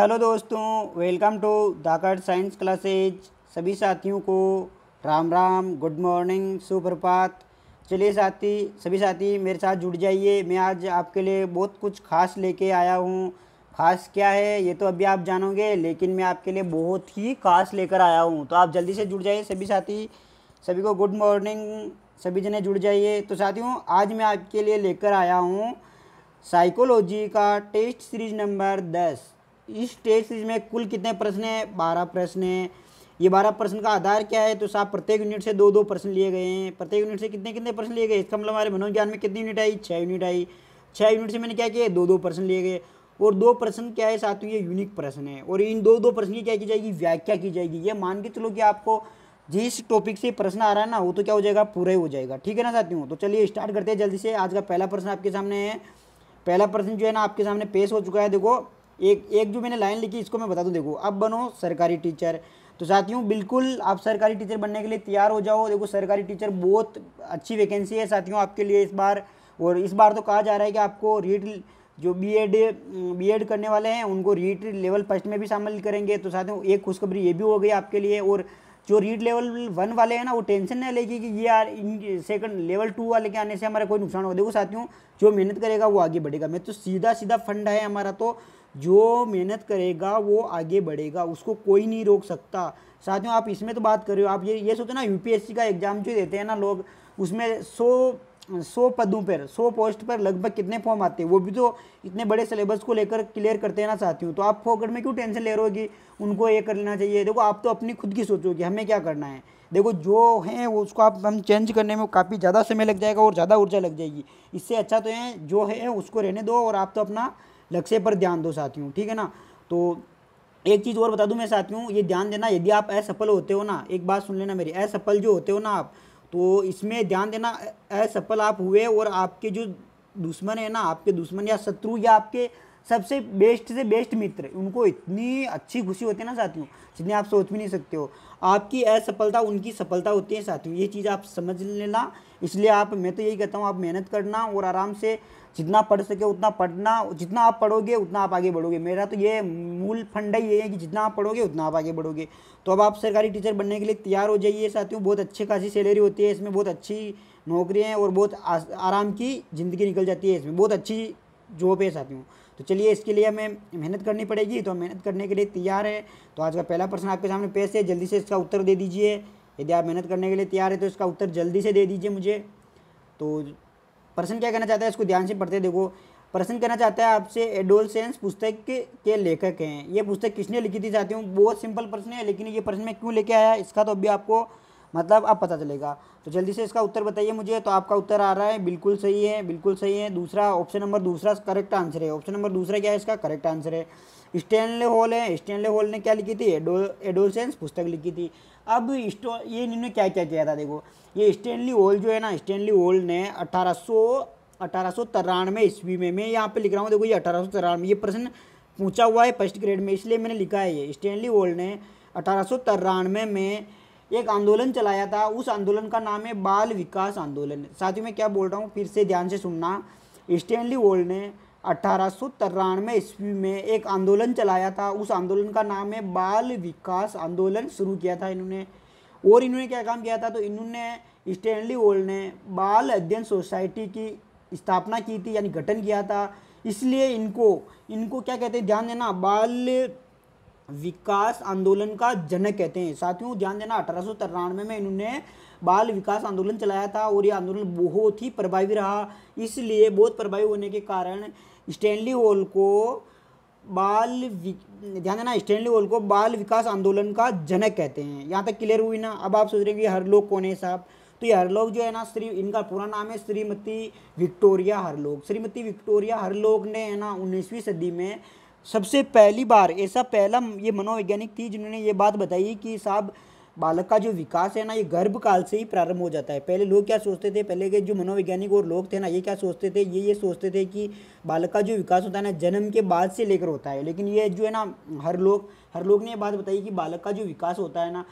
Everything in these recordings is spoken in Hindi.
हेलो दोस्तों welcome to Dhakad science classes सभी साथियों को राम राम गुड मॉर्निंग सुप्रभात चलिए साथी सभी साथी मेरे साथ जुड़ जाइए मैं आज आपके लिए बहुत कुछ खास लेके आया हूँ खास क्या है ये तो अभी आप जानोगे लेकिन मैं आपके लिए बहुत ही खास लेकर आया हूँ तो आप जल्दी से जुड़ जाइए सभी साथी सभी को गुड मॉर्निंग सभी जने जुड़ जाइए तो साथियों आज मैं आपके लिए लेकर आया हूँ साइकोलॉजी का टेस्ट सीरीज नंबर दस इस टेस्ट सीरीज में कुल कितने प्रश्न हैं बारह प्रश्न हैं ये बारह प्रश्न का आधार क्या है तो साहब प्रत्येक यूनिट से दो दो प्रश्न लिए गए हैं प्रत्येक यूनिट से कितने कितने प्रश्न लिए गए इसका मतलब हमारे मनोविज्ञान में कितनी यूनिट आई छः यूनिट आई छः यूनिट से मैंने क्या किया दो दो प्रश्न लिए गए और दो प्रश्न क्या है साथ ये यूनिक प्रश्न है और इन दो दो प्रश्न की क्या की जाएगी व्याख्या की जाएगी ये मान के चलो कि आपको जिस टॉपिक से प्रश्न आ रहा है ना वो तो क्या हो जाएगा पूरा ही हो जाएगा ठीक है ना साथियों तो चलिए स्टार्ट करते हैं जल्दी से आज का पहला प्रश्न आपके सामने है पहला प्रश्न जो है ना आपके सामने पेश हो चुका है देखो एक एक जो मैंने लाइन लिखी इसको मैं बता दूँ देखो अब बनो सरकारी टीचर तो साथियों बिल्कुल आप सरकारी टीचर बनने के लिए तैयार हो जाओ देखो सरकारी टीचर बहुत अच्छी वैकेंसी है साथियों आपके लिए इस बार और इस बार तो कहा जा रहा है कि आपको रीट जो बीएड बीएड करने वाले हैं उनको रीट लेवल फर्स्ट में भी शामिल करेंगे तो साथियों एक खुशखबरी ये भी हो गई आपके लिए और जो रीड लेवल वन वाले हैं ना वो टेंशन नहीं लेगी कि ये यार सेकंड लेवल टू वाले के आने से हमारा कोई नुकसान होगा देखो साथियों जो मेहनत करेगा वो आगे बढ़ेगा मैं तो सीधा सीधा फंड है हमारा तो जो मेहनत करेगा वो आगे बढ़ेगा उसको कोई नहीं रोक सकता साथियों आप इसमें तो बात कर रहे हो आप ये ये सोचो ना यूपीएससी का एग्ज़ाम जो देते हैं ना लोग उसमें सौ सौ पदों पर सौ पोस्ट पर लगभग कितने फॉर्म आते हैं वो भी तो इतने बड़े सिलेबस को लेकर क्लियर करते हैं ना साथियों तो आप फोकट में क्यों टेंशन ले रहे हो कि उनको ये कर लेना चाहिए देखो आप तो अपनी खुद की सोचो कि हमें क्या करना है देखो जो है वो उसको आप हम चेंज करने में काफ़ी ज़्यादा समय लग जाएगा और ज़्यादा ऊर्जा लग जाएगी इससे अच्छा तो है जो है उसको रहने दो और आप तो अपना लक्ष्य पर ध्यान दो साथियों ठीक है ना तो एक चीज़ और बता दूं मैं साथियों ये ध्यान देना यदि आप असफल होते हो ना एक बात सुन लेना मेरी असफल जो होते हो ना आप तो इसमें ध्यान देना असफल आप हुए और आपके जो दुश्मन है ना आपके दुश्मन या शत्रु या आपके सबसे बेस्ट से बेस्ट मित्र उनको इतनी अच्छी खुशी होती है ना साथियों जितनी आप सोच भी नहीं सकते हो आपकी असफलता उनकी सफलता होती है साथियों ये चीज़ आप समझ लेना इसलिए आप मैं तो यही कहता हूँ आप मेहनत करना और आराम से जितना पढ़ सके उतना पढ़ना जितना आप पढ़ोगे उतना आप आगे बढ़ोगे मेरा तो ये मूल फंडा ये है कि जितना आप पढ़ोगे उतना आप आगे बढ़ोगे तो अब आप सरकारी टीचर बनने के लिए तैयार हो जाइए साथियों बहुत अच्छी खासी सैलरी होती है इसमें बहुत अच्छी नौकरी है और बहुत आराम की ज़िंदगी निकल जाती है इसमें बहुत अच्छी जॉब है साथियों तो चलिए इसके लिए हमें मेहनत करनी पड़ेगी तो हम मेहनत करने के लिए तैयार है तो आज का पहला प्रश्न आपके सामने पेश है जल्दी से इसका उत्तर दे दीजिए यदि आप मेहनत करने के लिए तैयार है तो इसका उत्तर जल्दी से दे दीजिए मुझे तो प्रश्न क्या कहना चाहता है इसको ध्यान से पढ़ते देखो प्रश्न कहना चाहता है आपसे एडोलसेंस पुस्तक के, के लेखक हैं ये पुस्तक किसने लिखी थी चाहती हूँ बहुत सिंपल प्रश्न है लेकिन ये प्रश्न मैं क्यों लेके आया इसका तो अभी आपको मतलब अब पता चलेगा तो जल्दी से इसका उत्तर बताइए मुझे तो आपका उत्तर आ रहा है बिल्कुल सही है बिल्कुल सही है दूसरा ऑप्शन नंबर दूसरा करेक्ट आंसर है ऑप्शन नंबर दूसरा क्या है इसका करेक्ट आंसर है स्टेनले हॉल है स्टेनले हॉल ने क्या लिखी थी एडोलसेंस पुस्तक लिखी थी अब स्टो ये इन्होंने क्या क्या किया था देखो ये स्टेनली ओल जो है ना स्टेनली ओल ने अठारह सौ अठारह सौ तिरानवे ईस्वी में मैं यहाँ पे लिख रहा हूँ देखो ये अठारह सौ तिरानवे ये प्रश्न पूछा हुआ है फर्स्ट ग्रेड में इसलिए मैंने लिखा है ये स्टेनली ओल्ड ने अठारह में एक आंदोलन चलाया था उस आंदोलन का नाम है बाल विकास आंदोलन साथ ही मैं क्या बोल रहा हूँ फिर से ध्यान से सुनना स्टेनली ओल्ड ने अठारह ईस्वी में एक आंदोलन चलाया था उस आंदोलन का नाम है बाल विकास आंदोलन शुरू किया था इन्होंने और इन्होंने क्या काम किया था तो इन्होंने स्टैनली वोल्ड ने बाल अध्ययन सोसाइटी की स्थापना की थी यानी गठन किया था इसलिए इनको इनको क्या कहते हैं ध्यान देना बाल विकास आंदोलन का जनक कहते हैं साथियों ध्यान देना अठारह में इन्होंने बाल विकास आंदोलन चलाया था और ये आंदोलन बहुत ही प्रभावी रहा इसलिए बहुत प्रभावी होने के कारण स्टैनली हॉल को बाल ध्यान देना स्टैनली हॉल को बाल विकास आंदोलन का जनक कहते हैं यहाँ तक क्लियर हुई ना अब आप सोच रहे हैं कि हर लोग कौन है साहब तो ये हरलोक जो है ना श्री इनका पूरा नाम है Shrimati Victoria Hurlock Shrimati Victoria Hurlock ने है ना उन्नीसवीं सदी में सबसे पहली बार ऐसा पहला ये मनोवैज्ञानिक थी जिन्होंने ये बात बताई कि साहब बालक का जो विकास है ना ये गर्भकाल से ही प्रारंभ हो जाता है पहले लोग क्या सोचते थे पहले के जो मनोवैज्ञानिक और लोग थे ना ये क्या सोचते थे ये ये सोचते थे कि बालक का जो विकास होता है ना जन्म के बाद से लेकर होता है लेकिन ये जो है ना हर लोग हर लोग ने ये बात बताई कि बालक का जो विकास होता है ना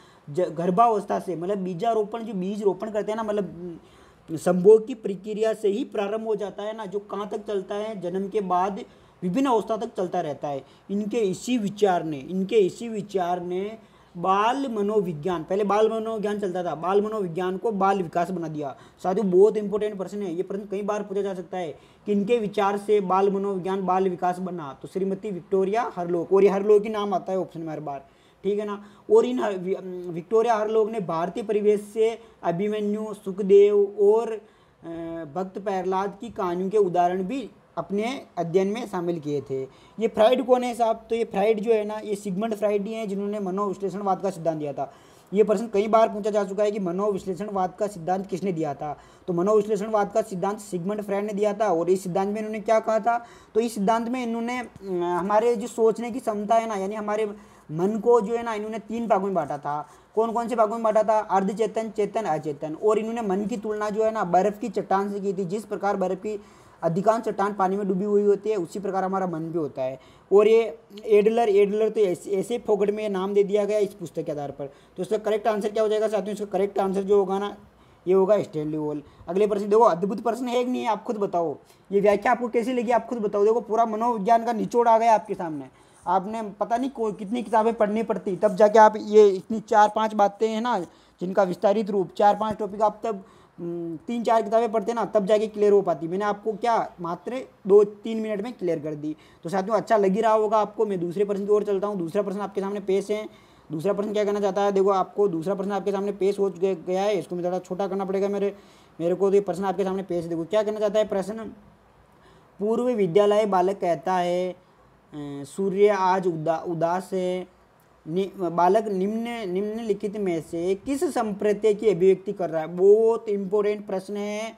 गर्भावस्था से मतलब बीजारोपण जो बीज रोपण करते हैं ना मतलब संभोग की प्रक्रिया से ही प्रारंभ हो जाता है ना जो कहाँ तक चलता है जन्म के बाद विभिन्न अवस्था तक चलता रहता है इनके इसी विचार ने इनके इसी विचार ने बाल मनोविज्ञान पहले बाल मनोविज्ञान चलता था बाल मनोविज्ञान को बाल विकास बना दिया साथियों बहुत इंपॉर्टेंट प्रश्न है ये प्रश्न कई बार पूछा जा सकता है कि इनके विचार से बाल मनोविज्ञान बाल विकास बना तो श्रीमती विक्टोरिया हरलोक और ये हरलोक ही नाम आता है ऑप्शन में हर बार ठीक है ना और इन विक्टोरिया हरलोक ने भारतीय परिवेश से अभिमन्यु सुखदेव और भक्त प्रहलाद की कहानियों के उदाहरण भी अपने अध्ययन में शामिल किए थे ये फ्राइड कौन है साहब तो ये फ्राइड जो है ना ये सिगमंड फ्राइड ही हैं जिन्होंने मनोविश्लेषणवाद का सिद्धांत दिया था ये प्रश्न कई बार पूछा जा चुका है कि मनोविश्लेषणवाद का सिद्धांत किसने दिया था तो मनोविश्लेषणवाद का सिद्धांत सिगमंड फ्राइड ने दिया था और इस सिद्धांत में इन्होंने क्या कहा था तो इस सिद्धांत में इन्होंने हमारे जो सोचने की क्षमता है ना यानी हमारे मन को जो है ना इन्होंने तीन भागों में बांटा था कौन कौन से भागों में बांटा था अर्धचेतन चेतन अचेतन और इन्होंने मन की तुलना जो है ना बर्फ़ की चट्टान से की थी जिस प्रकार बर्फ़ की अधिकांश चट्टान पानी में डूबी हुई होती है उसी प्रकार हमारा मन भी होता है और ये एडलर एडलर तो ऐसे ऐसे फोकट में नाम दे दिया गया इस पुस्तक के आधार पर तो इसका करेक्ट आंसर क्या हो जाएगा हैं इसका करेक्ट आंसर जो होगा ना ये होगा स्टेनली वॉल अगले प्रश्न देखो अद्भुत प्रश्न है कि नहीं आप खुद बताओ ये व्याख्या आपको कैसी लगी आप खुद बताओ देखो पूरा मनोविज्ञान का निचोड़ आ गया आपके सामने आपने पता नहीं कितनी किताबें पढ़नी पड़ती तब जाके आप ये इतनी चार पाँच बातें हैं ना जिनका विस्तारित रूप चार पाँच टॉपिक आप तब हम्म, तीन चार किताबें पढ़ते ना तब जाके क्लियर हो पाती मैंने आपको क्या मात्र दो तीन मिनट में क्लियर कर दी तो साथियों अच्छा लग ही रहा होगा आपको मैं दूसरे पर्सन की ओर चलता हूँ दूसरा पर्सन आपके सामने पेश है दूसरा पर्सन क्या करना चाहता है देखो आपको दूसरा पर्सन आपके सामने पेश हो गया है इसको मैं थोड़ा छोटा करना पड़ेगा मेरे मेरे को तो ये पर्सन आपके सामने पेश देखो क्या करना चाहता है प्रश्न पूर्व विद्यालय बालक कहता है सूर्य आज उदा उदास है नि, बालक निम्न निम्नलिखित में से किस संप्रत्य की अभिव्यक्ति कर रहा है बहुत इंपॉर्टेंट प्रश्न है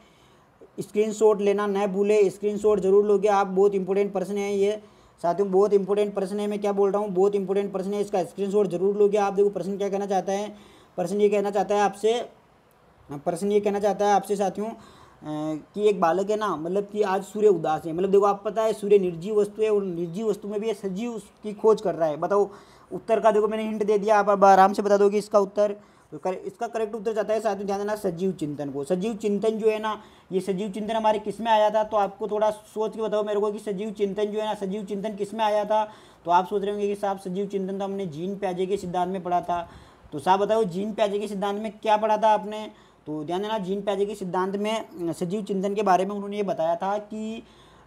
स्क्रीनशॉट लेना न भूले स्क्रीनशॉट जरूर लोगे आप बहुत इंपॉर्टेंट प्रश्न है ये साथियों बहुत इंपॉर्टेंट प्रश्न है मैं क्या बोल रहा हूँ बहुत इंपॉर्टेंट प्रश्न है इसका स्क्रीन जरूर लोगे आप देखो प्रश्न क्या कहना चाहता है प्रश्न ये कहना चाहता है आपसे प्रश्न ये कहना चाहता है आपसे साथियों कि एक बालक है ना मतलब कि आज सूर्य उदास है मतलब देखो आप पता है सूर्य निर्जीव वस्तु है और निर्जीव वस्तु में भी सजीव की खोज कर रहा है बताओ उत्तर का देखो मैंने हिंट दे दिया आप आराम से बता दो इसका उत्तर तो कर, इसका करेक्ट उत्तर जाता है साथ में ध्यान देना सजीव चिंतन को सजीव चिंतन जो है ना ये सजीव चिंतन हमारे किस में आया था तो आपको थोड़ा सोच के बताओ मेरे को कि सजीव चिंतन जो है ना सजीव चिंतन किस में आया था तो आप सोच रहे होंगे कि साहब सजीव चिंतन तो हमने जीन प्याजे के सिद्धांत में पढ़ा था तो साहब बताओ जीन प्याजे के सिद्धांत में क्या पढ़ा था आपने तो ध्यान देना जीन प्याजे के सिद्धांत में सजीव चिंतन के बारे में उन्होंने ये बताया था कि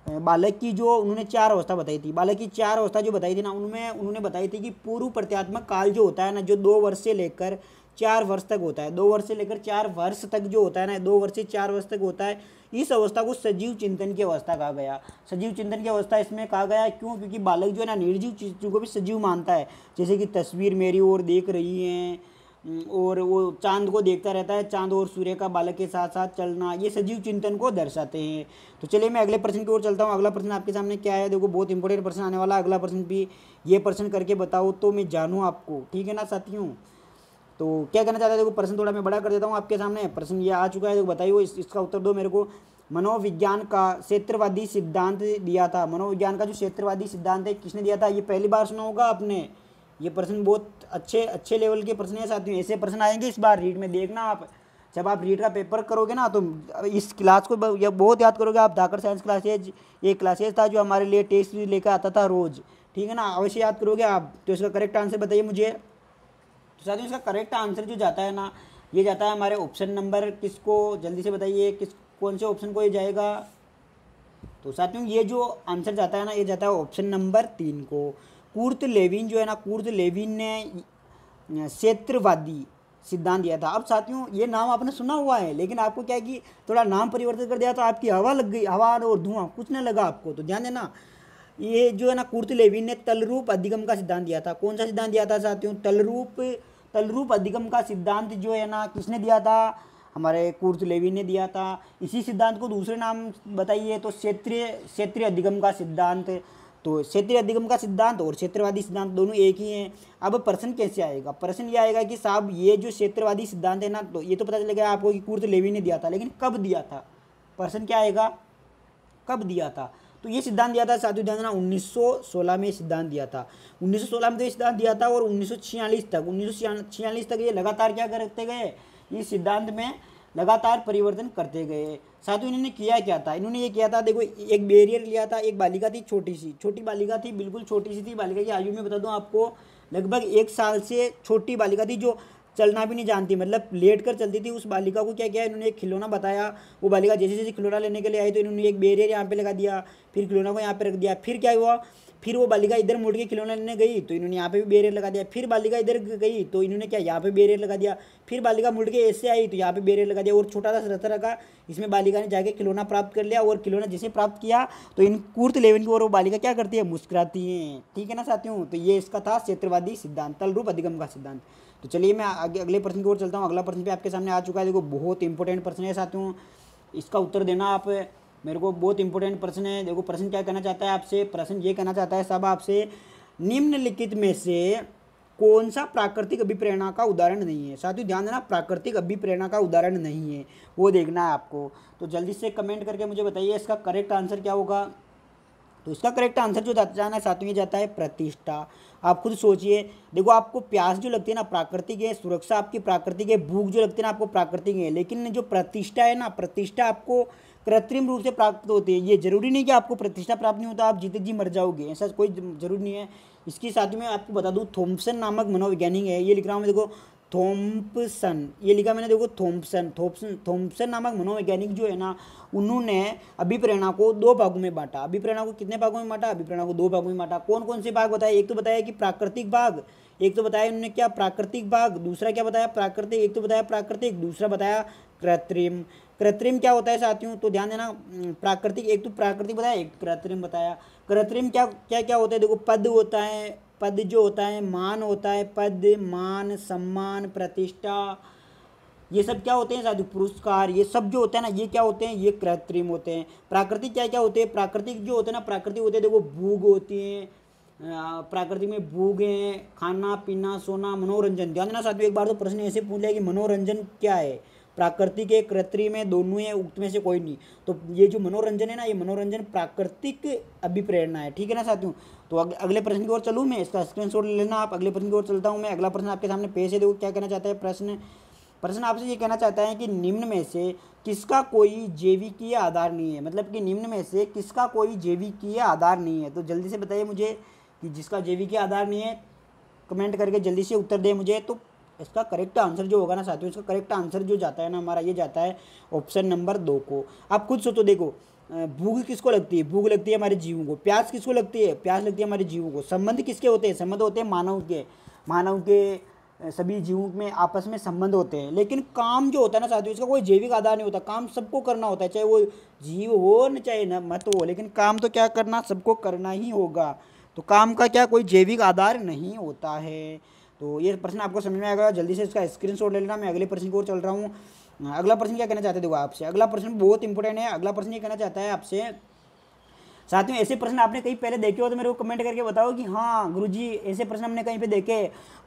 बालक की जो उन्होंने चार अवस्था बताई थी बालक की चार अवस्था जो बताई थी ना उनमें उन्होंने बताई थी कि पूर्व प्रत्यात्मक काल जो होता है ना जो दो वर्ष से लेकर चार वर्ष तक होता है दो वर्ष से लेकर चार वर्ष तक जो होता है ना दो वर्ष से चार वर्ष तक होता है इस अवस्था को सजीव चिंतन की अवस्था कहा गया सजीव चिंतन की अवस्था इसमें कहा गया क्यों क्योंकि बालक जो है ना निर्जीव चीज़ों को भी सजीव मानता है जैसे कि तस्वीर मेरी ओर देख रही है हम्म, और वो चांद को देखता रहता है चांद और सूर्य का बालक के साथ साथ चलना ये सजीव चिंतन को दर्शाते हैं तो चलिए मैं अगले प्रश्न की ओर चलता हूँ अगला प्रश्न आपके सामने क्या है देखो बहुत इंपॉर्टेंट प्रश्न आने वाला अगला प्रश्न भी ये प्रश्न करके बताओ तो मैं जानूँ आपको ठीक है ना साथियों तो क्या कहना चाहता है देखो प्रश्न थोड़ा मैं बड़ा कर देता हूँ आपके सामने प्रश्न ये आ चुका है तो बताइए इस, इसका उत्तर दो मेरे को मनोविज्ञान का क्षेत्रवादी सिद्धांत दिया था मनोविज्ञान का जो क्षेत्रवादी सिद्धांत है किसने दिया था ये पहली बार सुना होगा आपने ये प्रश्न बहुत अच्छे अच्छे लेवल के प्रश्न है साथियों ऐसे प्रश्न आएंगे इस बार रीट में देखना आप जब आप रीट का पेपर करोगे ना तो इस क्लास को या बहुत याद करोगे आप धाकर साइंस क्लासेज ये क्लासेज था जो हमारे लिए टेस्ट लेकर आता था रोज़ ठीक है ना अवश्य याद करोगे आप तो इसका करेक्ट आंसर बताइए मुझे तो साथियों इसका करेक्ट आंसर जो जाता है ना ये जाता है हमारे ऑप्शन नंबर किसको जल्दी से बताइए किस कौन से ऑप्शन को ये जाएगा तो साथियों ये जो आंसर जाता है ना ये जाता है ऑप्शन नंबर तीन को कुर्त लेविन जो है ना कुर्त लेविन ने क्षेत्रवादी सिद्धांत दिया था अब साथियों ये नाम आपने सुना हुआ है लेकिन आपको क्या है कि थोड़ा नाम परिवर्तित कर दिया तो आपकी हवा लग गई हवा और धुआं कुछ नहीं लगा आपको तो ध्यान देना ये जो है ना कुर्त लेविन ने तलरूप अधिगम का सिद्धांत दिया था कौन सा सिद्धांत दिया था साथियों तलरूप तलरूप अधिगम का सिद्धांत जो है ना किसने दिया था हमारे कुर्त लेविन ने दिया था इसी सिद्धांत को दूसरे नाम बताइए तो क्षेत्रीय क्षेत्रीय अधिगम का सिद्धांत तो क्षेत्रीय अधिगम का सिद्धांत और क्षेत्रवादी सिद्धांत दोनों एक ही हैं अब प्रश्न कैसे आएगा प्रश्न ये आएगा कि साहब ये जो क्षेत्रवादी सिद्धांत है ना तो ये तो पता चलेगा आपको कि कुर्त लेवी ने दिया था लेकिन कब दिया था प्रश्न क्या आएगा कब दिया था तो ये सिद्धांत दिया था साधु दयानंद सोलह में सिद्धांत दिया था उन्नीस सौ सोलह में तो ये सिद्धांत दिया था और उन्नीस सौ छियालीस तक उन्नीस सौ छियालीस तक ये लगातार क्या करते गए ये सिद्धांत में लगातार परिवर्तन करते गए साथ ही इन्होंने किया क्या था इन्होंने ये किया था देखो एक बेरियर लिया था एक बालिका थी छोटी सी छोटी बालिका थी बिल्कुल छोटी सी थी बालिका की आयु में बता दूँ आपको लगभग एक साल से छोटी बालिका थी जो चलना भी नहीं जानती मतलब लेट कर चलती थी उस बालिका को क्या किया इन्होंने एक खिलौना बताया वो बालिका जैसे जैसे खिलौना लेने के लिए आई तो इन्होंने एक बेरियर यहाँ पे लगा दिया फिर खिलौना को यहाँ पे रख दिया फिर क्या हुआ फिर वो बालिका इधर मुड़ के खिलौना लेने गई तो इन्होंने यहाँ पे भी बेरियर लगा दिया फिर बालिका इधर गई तो इन्होंने क्या यहाँ पे बेरियर लगा दिया फिर बालिका मुड़ के ऐसे आई तो यहाँ पे बेरियर लगा दिया और छोटा सा रथ रखा इसमें बालिका ने जाके खिलौना प्राप्त कर लिया और खिलौना जैसे प्राप्त किया तो इन कुर्त लेवन की ओर वो बालिका क्या करती है मुस्कुराती है ठीक है ना साथियों तो ये इसका था क्षेत्रवादी सिद्धांत तलरूप अधिगम का सिद्धांत तो चलिए मैं आगे अगले प्रश्न की ओर चलता हूँ अगला प्रश्न भी आपके सामने आ चुका है देखो बहुत इंपॉर्टेंट प्रश्न है साथियों इसका उत्तर देना आप मेरे को बहुत इंपॉर्टेंट प्रश्न है देखो प्रश्न क्या कहना चाहता है आपसे प्रश्न ये कहना चाहता है सब आपसे निम्नलिखित में से कौन सा प्राकृतिक अभिप्रेरणा का उदाहरण नहीं है साथियों ध्यान देना प्राकृतिक अभिप्रेरणा का उदाहरण नहीं है वो देखना है आपको तो जल्दी से कमेंट करके मुझे बताइए इसका करेक्ट आंसर क्या होगा तो इसका करेक्ट आंसर जो जाना है सातवीं जाता है प्रतिष्ठा आप खुद सोचिए देखो आपको प्यास जो लगती है ना प्राकृतिक है सुरक्षा आपकी प्राकृतिक है भूख जो लगती है ना आपको प्राकृतिक है लेकिन जो प्रतिष्ठा है ना प्रतिष्ठा आपको कृत्रिम रूप से प्राप्त होती है ये जरूरी नहीं कि आपको प्रतिष्ठा प्राप्त नहीं होता आप जीते जी मर जाओगे ऐसा कोई जरूरी नहीं है इसके साथ में आपको बता दूँ थॉम्सन नामक मनोवैज्ञानिक है ये लिख रहा हूँ देखो थोम्पसन ये लिखा मैंने देखो थोम्पसन थोम्पसन थोम्पसन नामक मनोवैज्ञानिक जो है ना उन्होंने अभिप्रेरणा को दो भागों में बांटा अभिप्रेरणा को कितने भागों में बांटा अभिप्रेरणा को दो भागों में बांटा कौन कौन से भाग बताया एक तो बताया कि प्राकृतिक भाग एक तो बताया उन्होंने क्या प्राकृतिक भाग दूसरा क्या बताया प्राकृतिक एक तो बताया प्राकृतिक दूसरा बताया कृत्रिम कृत्रिम क्या होता है साथियों तो ध्यान देना प्राकृतिक एक तो प्राकृतिक बताया एक कृत्रिम बताया कृत्रिम क्या क्या क्या होता है देखो पद होता है पद जो होता है मान होता है पद मान सम्मान प्रतिष्ठा ये सब क्या होते हैं साधु पुरस्कार ये सब जो होते हैं ना ये क्या होते हैं ये कृत्रिम होते हैं प्राकृतिक क्या क्या होते हैं प्राकृतिक जो होते हैं ना प्राकृतिक होते हैं देखो भूग होती हैं प्राकृतिक में हैं खाना पीना सोना मनोरंजन ध्यान देना साधु एक बार तो प्रश्न ऐसे पूछ लिया कि मनोरंजन क्या है प्राकृतिक है कृत्रिम है दोनों है उक्त में से कोई नहीं तो ये जो मनोरंजन है ना ये मनोरंजन प्राकृतिक अभिप्रेरणा है ठीक है ना साथियों तो अगले प्रश्न की ओर चलूँ मैं इसका स्क्रीनशॉट ले लेना आप अगले प्रश्न की ओर चलता हूँ मैं अगला प्रश्न आपके सामने पेश है देखो क्या कहना चाहता है प्रश्न प्रश्न आपसे ये कहना चाहता है कि निम्न में से किसका कोई जैविकीय आधार नहीं है मतलब कि निम्न में से किसका कोई जैविकीय आधार नहीं है तो जल्दी से बताइए मुझे कि जिसका जैविकीय आधार नहीं है कमेंट करके जल्दी से उत्तर दे मुझे तो इसका करेक्ट आंसर जो होगा ना साथियों इसका करेक्ट आंसर जो जाता है ना हमारा ये जाता है ऑप्शन नंबर दो को आप खुद सोचो देखो भूख किसको लगती है भूख लगती है हमारे जीवों को प्यास किसको लगती है प्यास लगती है हमारे जीवों को संबंध किसके होते हैं संबंध होते हैं मानव के मानव के सभी जीवों में आपस में संबंध होते हैं लेकिन काम जो होता है ना साथियों इसका कोई जैविक आधार नहीं होता काम सबको करना होता है चाहे वो जीव हो न चाहे न मत हो लेकिन काम तो क्या करना सबको करना ही होगा तो काम का क्या कोई जैविक आधार नहीं होता है तो ये प्रश्न आपको समझ में आएगा जल्दी से इसका स्क्रीन ले लेना मैं अगले प्रश्न की ओर चल रहा हूँ अगला प्रश्न क्या कहना चाहते देखो आपसे अगला प्रश्न बहुत इंपॉर्टेंट है अगला प्रश्न ये कहना चाहता है आपसे साथ में ऐसे प्रश्न आपने कहीं पहले देखे हो तो मेरे को कमेंट करके बताओ कि हाँ गुरुजी ऐसे प्रश्न हमने कहीं पे देखे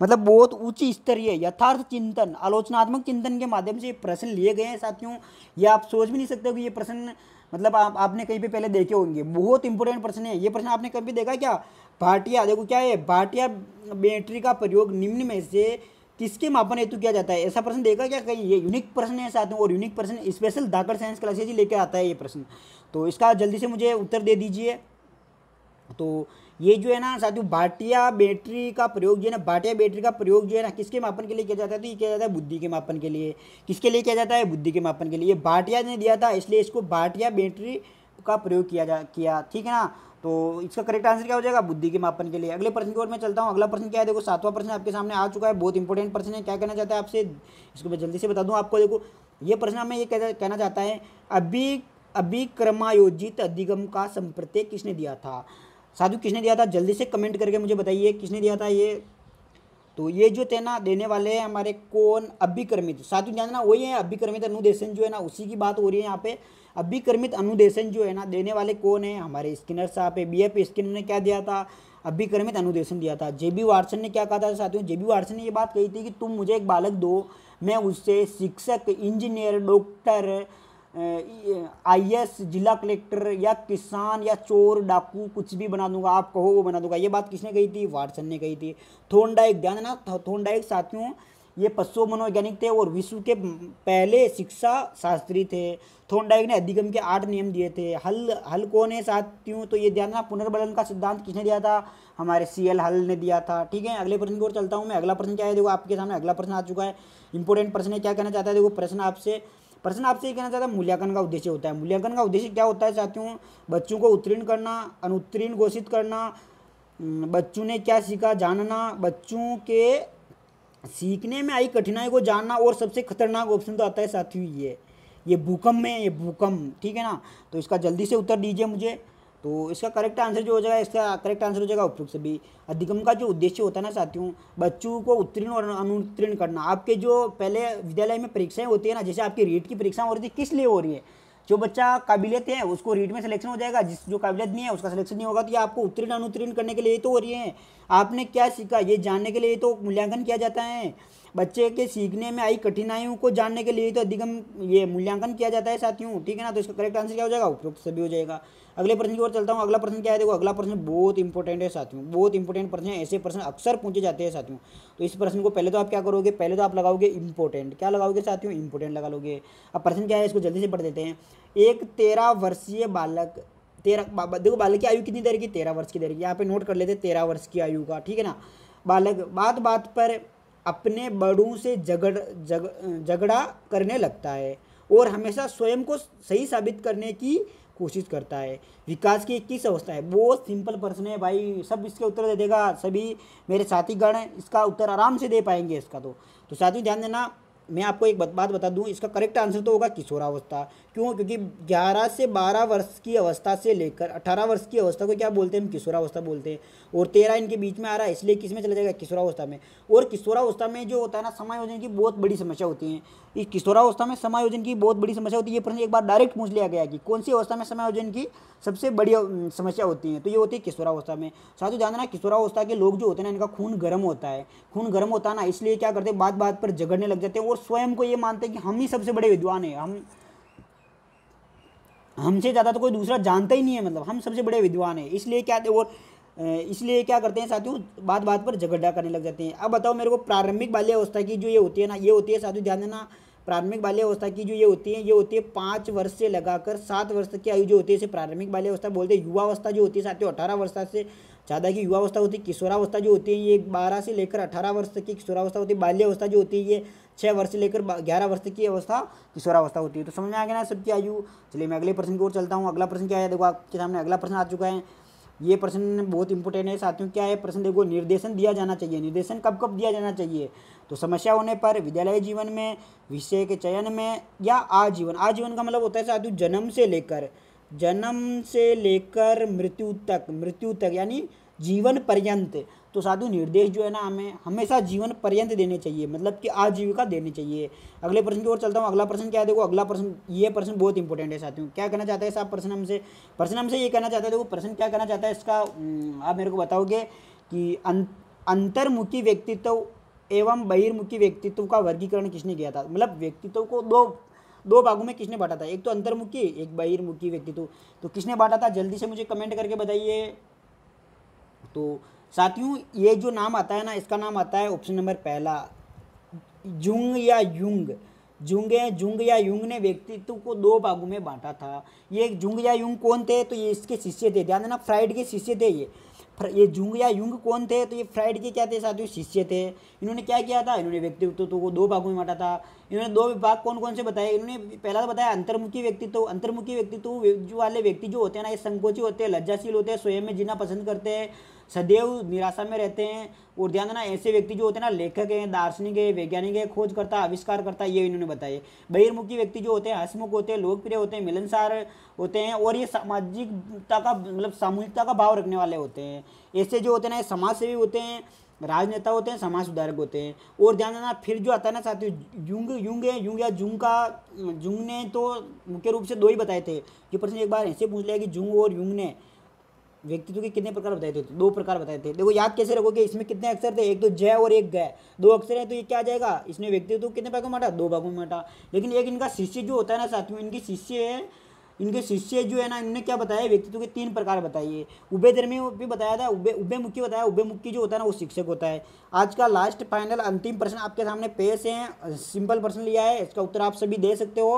मतलब बहुत उच्च स्तरीय यथार्थ चिंतन आलोचनात्मक चिंतन के माध्यम से ये प्रश्न लिए गए हैं साथियों ये आप सोच भी नहीं सकते हो कि ये प्रश्न मतलब आप आपने कहीं पे पहले देखे होंगे बहुत इंपॉर्टेंट प्रश्न है ये प्रश्न आपने कभी देखा क्या भाटिया देखो क्या है भाटिया बैटरी का प्रयोग निम्न में से किसके मापन हेतु किया जाता है ऐसा प्रश्न देखा क्या कहीं ये यूनिक प्रश्न है साथ में और यूनिक प्रश्न स्पेशल दाकर साइंस क्लासेज ही लेकर आता है ये प्रश्न तो इसका जल्दी से मुझे उत्तर दे दीजिए तो ये जो है ना साथियों भाटिया बैटरी का प्रयोग जो है ना भाटिया बैटरी का प्रयोग जो है ना किसके मापन के लिए किया जाता है तो ये किया जाता है बुद्धि के मापन के लिए किसके लिए किया जाता है बुद्धि के मापन के लिए भाटिया ने दिया था इसलिए इसको भाटिया बैटरी का प्रयोग किया जा किया ठीक है ना तो इसका करेक्ट आंसर क्या हो जाएगा बुद्धि के मापन के लिए अगले प्रश्न की ओर मैं चलता हूँ अगला प्रश्न क्या है देखो सातवां प्रश्न आपके सामने आ चुका है बहुत इंपॉर्टेंट प्रश्न है क्या कहना चाहता है आपसे इसको मैं जल्दी से बता दूँ आपको देखो ये प्रश्न हमें ये कहना चाहता है अभी अभिक्रमायोजित अधिगम का संप्रत्य किसने दिया था साधु किसने दिया था जल्दी से कमेंट करके मुझे बताइए किसने दिया था ये तो ये जो थे ना देने वाले हैं हमारे कौन अभिक्रमित साधु जानना वही है अभिक्रमित अनुदेशन जो है ना उसी की बात हो रही है यहाँ पे अभिक्रमित अनुदेशन जो है ना देने वाले कौन है हमारे स्किनर साहब है बी एफ स्किनर ने क्या दिया था अभिक्रमित अनुदेशन दिया था जेबी वार्सन ने क्या कहा था साथियों जेबी वार्सन ने ये बात कही थी कि तुम मुझे एक बालक दो मैं उससे शिक्षक इंजीनियर डॉक्टर आई एस जिला कलेक्टर या किसान या चोर डाकू कुछ भी बना दूंगा आप कहो वो बना दूंगा ये बात किसने कही थी वार्सन ने कही थी एक ध्यान ना एक साथियों ये पशु मनोवैज्ञानिक थे और विश्व के पहले शिक्षा शास्त्री थे थोनडाइक ने अधिगम के आठ नियम दिए थे हल हल कौन है साथियों तो ये ध्यान रखना पुनर्बलन का सिद्धांत किसने दिया था हमारे सी एल हल ने दिया था ठीक है अगले प्रश्न की ओर चलता हूँ मैं अगला प्रश्न क्या है देखो आपके सामने अगला प्रश्न आ चुका है इंपॉर्टेंट प्रश्न है क्या कहना चाहता है देखो प्रश्न आपसे प्रश्न आपसे ये कहना चाहता है मूल्यांकन का उद्देश्य होता है मूल्यांकन का उद्देश्य क्या होता है साथियों बच्चों को उत्तीर्ण करना अनुत्तीर्ण घोषित करना बच्चों ने क्या सीखा जानना बच्चों के सीखने में आई कठिनाई को जानना और सबसे खतरनाक ऑप्शन तो आता है साथियों ये ये भूकंप में ये भूकंप ठीक है ना तो इसका जल्दी से उत्तर दीजिए मुझे तो इसका करेक्ट आंसर जो हो जाएगा इसका करेक्ट आंसर हो जाएगा उपयुक्त सभी अधिगम का जो उद्देश्य होता है ना साथियों बच्चों को उत्तीर्ण और अनुत्तीर्ण करना आपके जो पहले विद्यालय में परीक्षाएं होती है ना जैसे आपकी रीट की परीक्षाएं हो रही थी किस लिए हो रही है जो बच्चा काबिलियत है उसको रीट में सिलेक्शन हो जाएगा जिस जो काबिलियत नहीं है उसका सिलेक्शन नहीं होगा तो ये आपको उत्तीर्ण अनुत्तीर्ण करने के लिए तो हो रही है आपने क्या सीखा ये जानने के लिए तो मूल्यांकन किया जाता है बच्चे के सीखने में आई कठिनाइयों को जानने के लिए तो अधिगम ये मूल्यांकन किया जाता है साथियों ठीक है ना तो इसका करेक्ट आंसर क्या हो जाएगा उपयुक्त सभी हो जाएगा अगले प्रश्न की ओर चलता हूँ अगला प्रश्न क्या है देखो अगला प्रश्न बहुत इंपॉर्टेंट है साथियों बहुत इंपॉर्टेंट प्रश्न है ऐसे प्रश्न अक्सर पूछे जाते हैं साथियों तो इस प्रश्न को पहले तो आप क्या करोगे पहले तो आप लगाओगे इंपॉर्टेंट क्या लगाओगे साथियों इंपॉर्टेंट लगा लोगे अब प्रश्न क्या है इसको जल्दी से पढ़ देते हैं एक तेरह वर्षीय बालक तेरह देखो बालक की आयु कितनी देर की तेरह वर्ष की देर की यहाँ पे नोट कर लेते हैं तेरह वर्ष की आयु का ठीक है ना बालक बात बात पर अपने बड़ों से झगड़ जग, झगड़ा करने लगता है और हमेशा स्वयं को सही साबित करने की कोशिश करता है विकास की किस अवस्था है बहुत सिंपल प्रश्न है भाई सब इसके उत्तर दे देगा सभी मेरे साथीगण इसका उत्तर आराम से दे पाएंगे इसका तो तो साथियों ध्यान देना मैं आपको एक बात बता दूं इसका करेक्ट आंसर तो होगा किशोरावस्था क्यों क्योंकि 11 से 12 वर्ष की अवस्था से लेकर 18 वर्ष की अवस्था को क्या बोलते हैं हम किशोरावस्था बोलते हैं और तेरह इनके बीच में आ रहा है इसलिए किस में चला जाएगा किशोरावस्था में और किशोरावस्था में जो होता है ना समायोजन की बहुत बड़ी समस्या होती है इस किशोरावस्था में समायोजन की बहुत बड़ी समस्या होती है ये प्रश्न एक बार डायरेक्ट पूछ लिया गया कि कौन सी अवस्था में समायोजन की सबसे बड़ी समस्या होती है तो ये होती है किशोरावस्था में साथ जान देना किशोरावस्था के लोग जो होते हैं ना इनका खून गर्म होता है खून गर्म होता है ना इसलिए क्या करते हैं बात बात पर झगड़ने लग जाते हैं और स्वयं को ये मानते हैं कि हम ही सबसे बड़े विद्वान हैं हम हमसे ज़्यादा तो कोई दूसरा जानता ही नहीं है मतलब हम सबसे बड़े विद्वान हैं इसलिए क्या और इसलिए क्या करते हैं साथियों बात बात पर झगड़ा करने लग जाते हैं अब बताओ मेरे को प्रारंभिक बाल्यावस्था की जो ये होती है ना ये होती है साथियों ध्यान देना प्रारंभिक बाल्यावस्था की जो ये होती है ये होती है पाँच वर्ष से लगाकर सात वर्ष तक की आयु जो होती है इसे प्रारंभिक बाल्यावस्था बोलते हैं युवावस्था जो होती है साथियों अठारह वर्ष से ज़्यादा की युवावस्था होती है किशोरावस्था जो होती है ये बारह से लेकर अठारह वर्ष तक की किशोरावस्था होती है बाल्यावस्था जो होती है ये छः वर्ष से लेकर ग्यारह वर्ष की अवस्था किशोरावस्था होती है तो समझ में आ गया ना सबकी आयु चलिए मैं अगले प्रश्न की ओर चलता हूँ अगला प्रश्न क्या है देखो आपके सामने अगला प्रश्न आ चुका है ये प्रश्न बहुत इंपॉर्टेंट है साथियों क्या है प्रश्न देखो निर्देशन दिया जाना चाहिए निर्देशन कब कब दिया जाना चाहिए तो समस्या होने पर विद्यालय जीवन में विषय के चयन में या आजीवन आजीवन का मतलब होता है साथियों जन्म से लेकर जन्म से लेकर मृत्यु तक मृत्यु तक यानी जीवन पर्यंत तो साधु निर्देश जो है ना हमें हमेशा जीवन पर्यंत देने चाहिए मतलब कि आजीविका देने चाहिए अगले प्रश्न की ओर चलता हूँ अगला प्रश्न क्या है देखो अगला प्रश्न ये प्रश्न बहुत इंपॉर्टेंट है साथियों क्या कहना चाहता है साहब प्रश्न हमसे प्रश्न हमसे ये कहना चाहता है देखो प्रश्न क्या कहना चाहता है इसका हम्म, आप मेरे को बताओगे कि अं-, अंतर्मुखी व्यक्तित्व एवं बहिर्मुखी व्यक्तित्व का वर्गीकरण किसने किया था मतलब व्यक्तित्व को दो दो भागों में किसने बांटा था एक तो अंतर्मुखी एक बहिर्मुखी व्यक्तित्व तो किसने बांटा था जल्दी से मुझे कमेंट करके बताइए तो साथियों ये जो नाम आता है ना इसका नाम आता है ऑप्शन नंबर पहला जुंग या युंग जुंग है जुंग या युंग ने व्यक्तित्व को दो भागों में बांटा था ये जुंग या युंग कौन थे तो ये इसके शिष्य थे ध्यान देना फ्राइड के शिष्य थे ये ये जुंग या युंग कौन थे तो ये फ्राइड के क्या थे साथियों शिष्य थे इन्होंने क्या किया था इन्होंने व्यक्तित्व तो को दो भागों में बांटा था इन्होंने दो विभाग कौन कौन से बताए इन्होंने पहला तो बताया अंतर्मुखी व्यक्तित्व अंतर्मुखी व्यक्तित्व जो वाले व्यक्ति जो होते हैं ना ये संकोची होते हैं लज्जाशील होते हैं स्वयं में जीना पसंद करते हैं सदैव निराशा में रहते हैं और ध्यान देना ऐसे व्यक्ति जो होते हैं ना लेखक हैं दार्शनिक है वैज्ञानिक है खोज करता आविष्कार करता ये इन्होंने बताया बहिर्मुखी व्यक्ति जो होते हैं हसमुख होते हैं लोकप्रिय होते हैं मिलनसार होते हैं और ये सामाजिकता का मतलब सामूहिकता का भाव रखने वाले होते हैं ऐसे जो होते हैं ना समाज सेवी होते हैं राजनेता होते हैं समाज सुधारक होते हैं और ध्यान देना फिर जो आता है ना साथियों युंग युंग है युंग या जुंग का जुंग ने तो मुख्य रूप से दो ही बताए थे ये प्रश्न एक बार ऐसे पूछ लिया कि जुंग और युंग ने व्यक्तित्व के कितने प्रकार बताए थे दो प्रकार बताए थे देखो याद कैसे रखोगे इसमें कितने अक्षर थे एक तो जय और एक गय दो अक्षर है तो ये क्या जाएगा इसने व्यक्तित्व कितने भागों में बांटा दो भागों में बांटा लेकिन एक इनका शिष्य जो होता है ना साथ में इनके शिष्य है इनके शिष्य जो है ना इनने क्या बताया व्यक्तित्व के तीन प्रकार बताइए उभे धर्मी भी बताया था उबे उभे मुखी बताया उबे मुखी जो होता है ना वो शिक्षक होता है आज का लास्ट फाइनल अंतिम प्रश्न आपके सामने पेश है सिंपल प्रश्न लिया है इसका उत्तर आप सभी दे सकते हो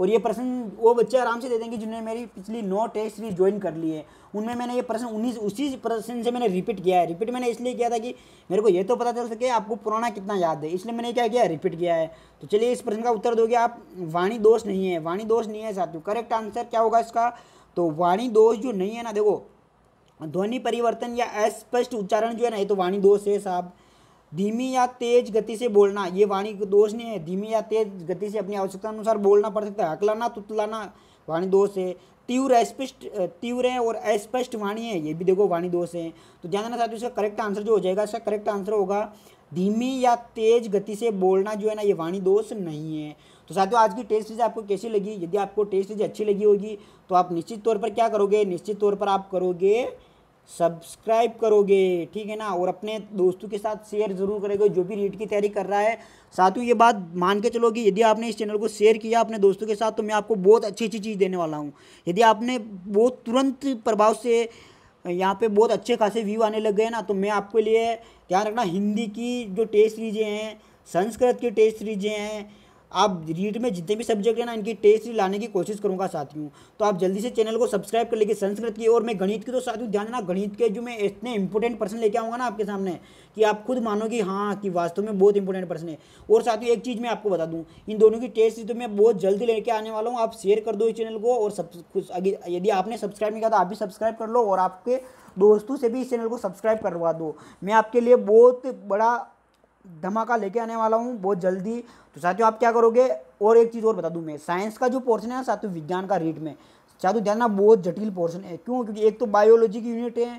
और ये प्रश्न वो बच्चे आराम से दे देंगे जिन्होंने मेरी पिछली नौ टेस्ट सीरीज ज्वाइन कर ली है उनमें मैंने ये प्रश्न उन्नीस उसी प्रश्न से मैंने रिपीट किया है रिपीट मैंने इसलिए किया था कि मेरे को ये तो पता चल सके आपको पुराना कितना याद है इसलिए मैंने क्या किया रिपीट किया है तो चलिए इस प्रश्न का उत्तर दोगे आप वाणी दोष नहीं है वाणी दोष नहीं है साथियों करेक्ट आंसर क्या होगा इसका तो वाणी दोष जो नहीं है ना देखो ध्वनि परिवर्तन या अस्पष्ट उच्चारण जो है ना ये तो वाणी दोष है साहब धीमी या तेज गति से बोलना ये वाणी का दोष नहीं है धीमी या तेज गति से अपनी आवश्यकता अनुसार बोलना पड़ सकता है अकलाना तुतलाना वाणी दोष है तीव्र स्पष्ट तीव्र है और अस्पष्ट वाणी है ये भी देखो वाणी दोष है तो ध्यान देना हो इसका करेक्ट आंसर जो हो जाएगा इसका करेक्ट आंसर होगा धीमी या तेज गति से बोलना जो है ना ये वाणी दोष नहीं है तो साथियों आज की टेस्ट सीरीज आपको कैसी लगी यदि आपको टेस्ट सीरीज अच्छी लगी होगी तो आप निश्चित तौर पर क्या करोगे निश्चित तौर पर आप करोगे सब्सक्राइब करोगे ठीक है ना और अपने दोस्तों के साथ शेयर ज़रूर करोगे जो भी रीट की तैयारी कर रहा है साथ ही ये बात मान के चलो कि यदि आपने इस चैनल को शेयर किया अपने दोस्तों के साथ तो मैं आपको बहुत अच्छी अच्छी चीज़ देने वाला हूँ यदि आपने बहुत तुरंत प्रभाव से यहाँ पे बहुत अच्छे खासे व्यू आने लग गए ना तो मैं आपके लिए ध्यान रखना हिंदी की जो टेस्ट सीरीजें हैं संस्कृत की टेस्ट सीरीजें हैं आप रीट में जितने भी सब्जेक्ट हैं ना इनकी टेस्ट लाने की कोशिश करूँगा साथियों तो आप जल्दी से चैनल को सब्सक्राइब कर लेंगे संस्कृत की और मैं गणित की तो साथियों ध्यान देना गणित के जो मैं इतने इंपॉर्टेंट पर्सन लेके आऊँगा ना आपके सामने कि आप खुद मानो कि हाँ कि वास्तव में बहुत इंपॉर्टेंट पर्सन है और साथियों एक चीज़ मैं आपको बता दूँ इन दोनों की टेस्ट तो मैं बहुत जल्दी लेके आने वाला हूँ आप शेयर कर दो इस चैनल को और सब यदि आपने सब्सक्राइब नहीं किया तो आप भी सब्सक्राइब कर लो और आपके दोस्तों से भी इस चैनल को सब्सक्राइब करवा दो मैं आपके लिए बहुत बड़ा धमाका लेके आने वाला हूँ बहुत जल्दी तो साथियों आप क्या करोगे और एक चीज़ और बता दूँ मैं साइंस का जो पोर्शन है ना साथियों विज्ञान का रीट में साथियों ध्यान ना बहुत जटिल पोर्शन है क्यों क्योंकि एक तो बायोलॉजी की यूनिट है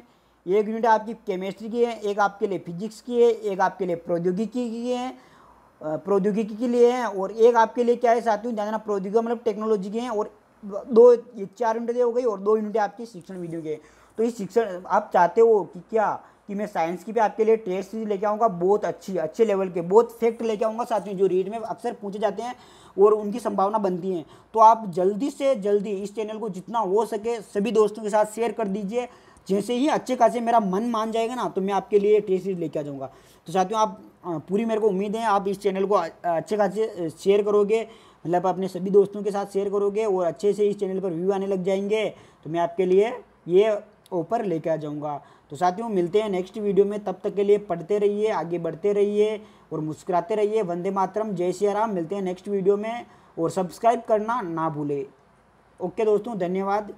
एक यूनिट आपकी केमिस्ट्री की है एक आपके लिए फिजिक्स की है एक आपके लिए प्रौद्योगिकी की है प्रौद्योगिकी के लिए है और एक आपके लिए क्या है साथियों ध्यान देना प्रौद्योगिकी मतलब टेक्नोलॉजी की है और दो ये चार यूनिटें हो गई और दो यूनिटें आपकी शिक्षण विधियों की है तो इस शिक्षण आप चाहते हो कि क्या कि मैं साइंस की भी आपके लिए टेस्ट लेके आऊँगा बहुत अच्छी अच्छे लेवल के बहुत फैक्ट लेके आऊँगा साथ में जो रीड में अक्सर पूछे जाते हैं और उनकी संभावना बनती है तो आप जल्दी से जल्दी इस चैनल को जितना हो सके सभी दोस्तों के साथ शेयर कर दीजिए जैसे ही अच्छे खासे मेरा मन मान जाएगा ना तो मैं आपके लिए टेस्ट सीरीज लेके आ जाऊँगा तो साथियों आप पूरी मेरे को उम्मीद है आप इस चैनल को अच्छे खासे शेयर करोगे मतलब अपने सभी दोस्तों के साथ शेयर करोगे और अच्छे से इस चैनल पर व्यू आने लग जाएंगे तो मैं आपके लिए ये ऑफर लेके आ जाऊँगा तो साथियों मिलते हैं नेक्स्ट वीडियो में तब तक के लिए पढ़ते रहिए आगे बढ़ते रहिए और मुस्कुराते रहिए वंदे मातरम जय सिया राम मिलते हैं नेक्स्ट वीडियो में और सब्सक्राइब करना ना भूले ओके दोस्तों धन्यवाद